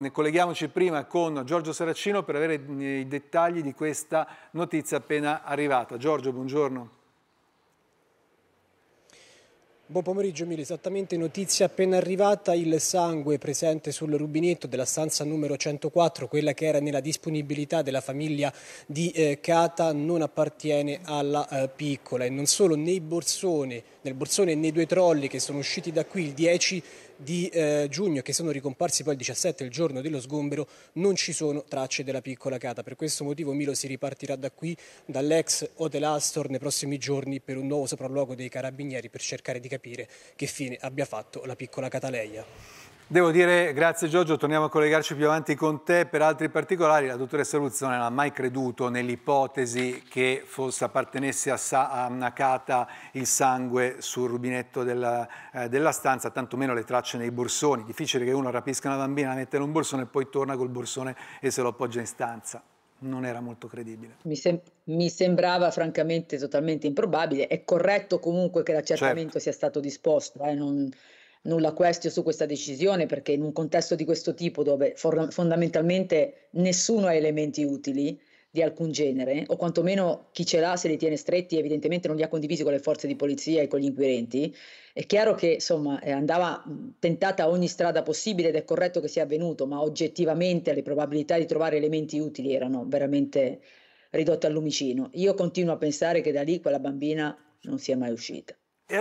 Ne colleghiamoci prima con Giorgio Saracino per avere i dettagli di questa notizia appena arrivata. Giorgio, buongiorno. Buon pomeriggio Emilio, esattamente notizia appena arrivata, il sangue presente sul rubinetto della stanza numero 104, quella che era nella disponibilità della famiglia di eh, Cata, non appartiene alla eh, piccola e non solo borsone, nel borsone e nei due trolli che sono usciti da qui il 10 di eh, giugno, che sono ricomparsi poi il 17, il giorno dello sgombero, non ci sono tracce della piccola Cata. Per questo motivo Milo si ripartirà da qui, dall'ex Hotel Astor, nei prossimi giorni per un nuovo sopralluogo dei carabinieri per cercare di capire capire che fine abbia fatto la piccola Cataleia. Devo dire, grazie Giorgio, torniamo a collegarci più avanti con te per altri particolari. La dottoressa Luzzo non ha mai creduto nell'ipotesi che fosse appartenesse a, Sa a Nakata il sangue sul rubinetto della, eh, della stanza, tantomeno le tracce nei borsoni. Difficile che uno rapisca una bambina, la metta in un borsone e poi torna col borsone e se lo appoggia in stanza non era molto credibile. Mi, sem- mi, sembrava francamente totalmente improbabile. È corretto comunque che l'accertamento certo. sia stato disposto, eh? non, nulla questio su questa decisione, perché in un contesto di questo tipo dove for- fondamentalmente nessuno ha elementi utili, di alcun genere, o quantomeno chi ce l'ha se li tiene stretti evidentemente non li ha condivisi con le forze di polizia e con gli inquirenti, è chiaro che insomma eh, andava tentata ogni strada possibile ed è corretto che sia avvenuto, ma oggettivamente le probabilità di trovare elementi utili erano veramente ridotte al lumicino. Io continuo a pensare che da lì quella bambina non sia mai uscita.